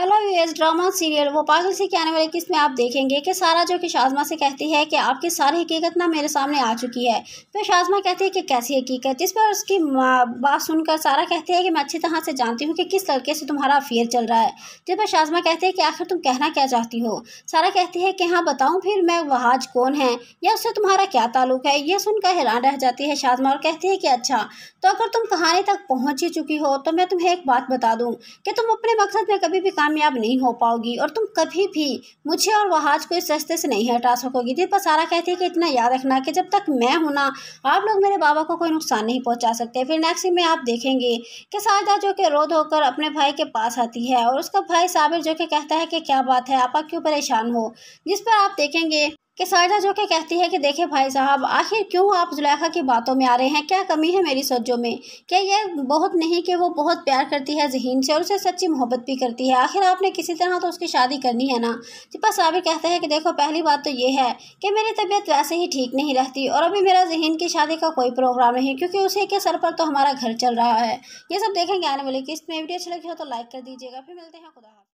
hello US drama serial वो पागल से आने वाले किस्त में आप देखेंगे कि सारा जो कि शाजमा से कहती है कि आपकी सारी हकीकत ना मेरे सामने आ चुकी है फिर शाजमा कहती है कि कैसी हकीकत जिस पर उसकी बात सुनकर सारा कहती है कि मैं अच्छी तरह से जानती हूँ कि किस लड़के से तुम्हारा अफेयर चल रहा है जिस पर शाजमा कहती है कि आखिर तुम कहना क्या चाहती हो सारा कहती है कि हाँ बताऊँ फिर मैं वहाज कौन है या उससे तुम्हारा क्या ताल्लुक है यह सुनकर हैरान रह जाती है शाजमा और कहती है कि अच्छा तो अगर तुम कहानी तक पहुँच ही चुकी हो तो मैं तुम्हें एक बात बता दूँ कि तुम अपने मकसद में कभी भी कामयाब नहीं हो पाओगी और तुम कभी भी मुझे और वहाज को इस रस्ते से नहीं हटा सकोगी दीपा सारा कहती है कि इतना याद रखना कि जब तक मैं हूँ ना आप लोग मेरे बाबा को कोई नुकसान नहीं पहुँचा सकते फिर नेक्स्ट में आप देखेंगे कि साजदा जो कि रोध होकर अपने भाई के पास आती है और उसका भाई साबिर जो कि कहता है कि क्या बात है आपा क्यों परेशान हो जिस पर आप देखेंगे कि सायदा जो के कहती है कि देखे भाई साहब आखिर क्यों आप जुलेखा की बातों में आ रहे हैं क्या कमी है मेरी सोचों में क्या यह बहुत नहीं कि वो बहुत प्यार करती है जहीन से और उसे सच्ची मोहब्बत भी करती है आखिर आपने किसी तरह तो उसकी शादी करनी है ना जिपा साबिर कहते हैं कि देखो पहली बात तो ये है कि मेरी तबीयत वैसे ही ठीक नहीं रहती और अभी मेरा जहन की शादी का कोई प्रोग्राम नहीं क्योंकि उसी के सर पर तो हमारा घर चल रहा है ये सब देखेंगे आने वाली किस्त में वीडियो अच्छी लगी हो तो लाइक कर दीजिएगा फिर मिलते हैं खुदा